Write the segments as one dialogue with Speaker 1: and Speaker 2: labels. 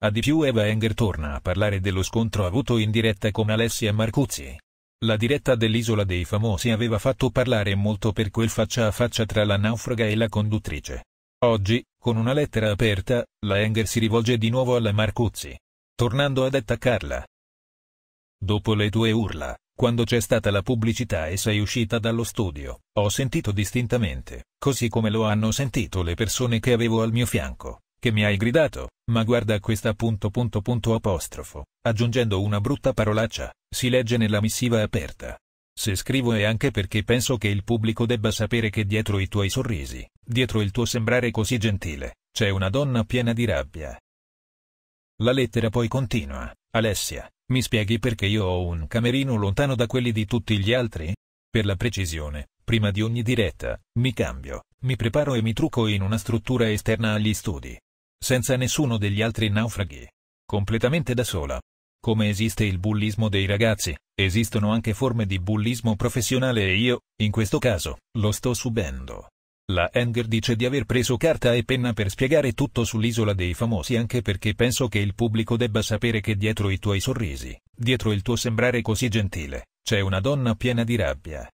Speaker 1: A di più Eva Enger torna a parlare dello scontro avuto in diretta con Alessia Marcuzzi. La diretta dell'Isola dei Famosi aveva fatto parlare molto per quel faccia a faccia tra la naufraga e la conduttrice. Oggi, con una lettera aperta, la Enger si rivolge di nuovo alla Marcuzzi. Tornando ad attaccarla. Dopo le tue urla, quando c'è stata la pubblicità e sei uscita dallo studio, ho sentito distintamente, così come lo hanno sentito le persone che avevo al mio fianco, che mi hai gridato, ma guarda questa punto punto punto apostrofo, aggiungendo una brutta parolaccia, si legge nella missiva aperta. Se scrivo è anche perché penso che il pubblico debba sapere che dietro i tuoi sorrisi, dietro il tuo sembrare così gentile, c'è una donna piena di rabbia. La lettera poi continua, Alessia, mi spieghi perché io ho un camerino lontano da quelli di tutti gli altri? Per la precisione, prima di ogni diretta, mi cambio, mi preparo e mi trucco in una struttura esterna agli studi, senza nessuno degli altri naufraghi, completamente da sola. Come esiste il bullismo dei ragazzi, esistono anche forme di bullismo professionale e io, in questo caso, lo sto subendo. La Enger dice di aver preso carta e penna per spiegare tutto sull'isola dei famosi anche perché penso che il pubblico debba sapere che dietro i tuoi sorrisi, dietro il tuo sembrare così gentile, c'è una donna piena di rabbia.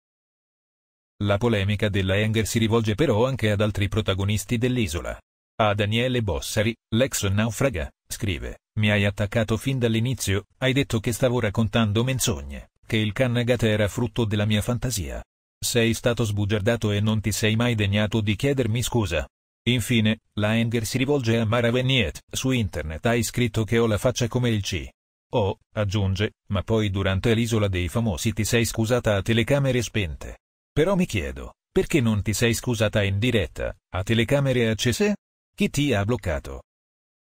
Speaker 1: La polemica della Enger si rivolge però anche ad altri protagonisti dell'isola, a Daniele Bossari, l'ex naufraga, scrive, mi hai attaccato fin dall'inizio, hai detto che stavo raccontando menzogne, che il Kannagata era frutto della mia fantasia. Sei stato sbugiardato e non ti sei mai degnato di chiedermi scusa. Infine, la Enger si rivolge a Mara Veniet, su internet hai scritto che ho la faccia come il C. Oh, aggiunge, ma poi durante l'isola dei famosi ti sei scusata a telecamere spente. Però mi chiedo, perché non ti sei scusata in diretta, a telecamere accese? Chi ti ha bloccato?